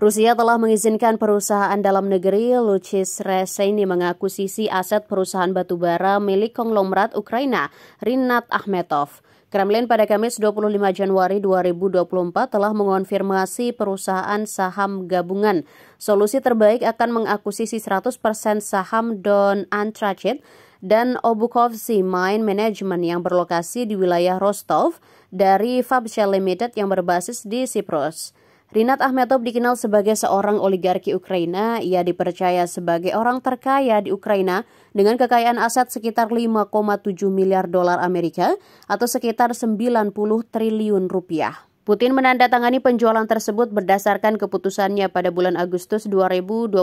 Rusia telah mengizinkan perusahaan dalam negeri Luchis Reseni mengakuisisi aset perusahaan batubara milik konglomerat Ukraina Rinat Ahmetov. Kremlin pada Kamis 25 Januari 2024 telah mengonfirmasi perusahaan saham gabungan. Solusi terbaik akan mengakuisisi 100% saham Don Antrachit dan Obukovsi Mine Management yang berlokasi di wilayah Rostov dari Fabshell Limited yang berbasis di Siprus. Rinat Ahmetov dikenal sebagai seorang oligarki Ukraina. Ia dipercaya sebagai orang terkaya di Ukraina dengan kekayaan aset sekitar 5,7 miliar dolar Amerika atau sekitar 90 triliun rupiah. Putin menandatangani penjualan tersebut berdasarkan keputusannya pada bulan Agustus 2022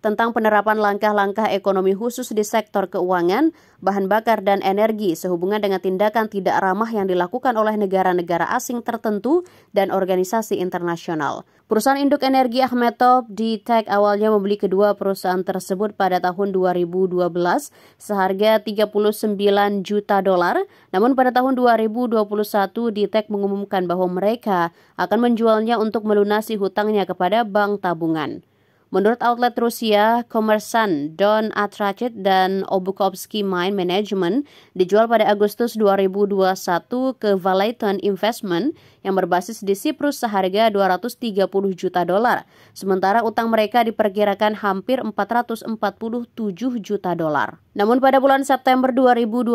tentang penerapan langkah-langkah ekonomi khusus di sektor keuangan, bahan bakar, dan energi sehubungan dengan tindakan tidak ramah yang dilakukan oleh negara-negara asing tertentu dan organisasi internasional. Perusahaan induk energi Ahmed di Tech awalnya membeli kedua perusahaan tersebut pada tahun 2012 seharga 39 juta dolar. Namun pada tahun 2021 di Tech mengumumkan bahwa bahwa mereka akan menjualnya untuk melunasi hutangnya kepada bank tabungan. Menurut outlet Rusia, Komersan, Don Atrachet, dan Obukovsky Mine Management dijual pada Agustus 2021 ke Valaiton Investment yang berbasis di Siprus seharga 230 juta dolar, sementara utang mereka diperkirakan hampir 447 juta dolar. Namun pada bulan September 2022,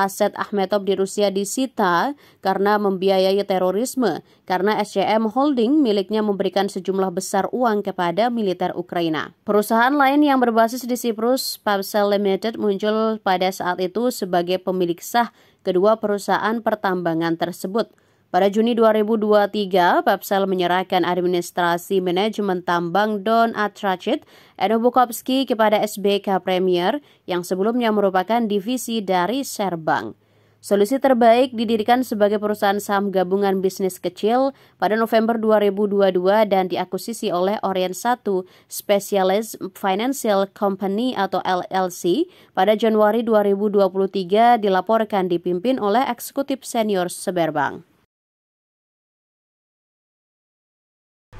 aset Ahmetov di Rusia disita karena membiayai terorisme, karena SCM Holding miliknya memberikan sejumlah besar uang kepada militer Ukraina. Perusahaan lain yang berbasis di Siprus, Pavsel Limited, muncul pada saat itu sebagai pemilik sah kedua perusahaan pertambangan tersebut – pada Juni 2023, Pepsel menyerahkan administrasi manajemen tambang Don Atracit Edo Bukowski kepada SBK Premier yang sebelumnya merupakan divisi dari Serbang. Solusi terbaik didirikan sebagai perusahaan saham gabungan bisnis kecil pada November 2022 dan diakuisisi oleh Orient 1 Specialist Financial Company atau LLC pada Januari 2023 dilaporkan dipimpin oleh eksekutif senior Seberbank.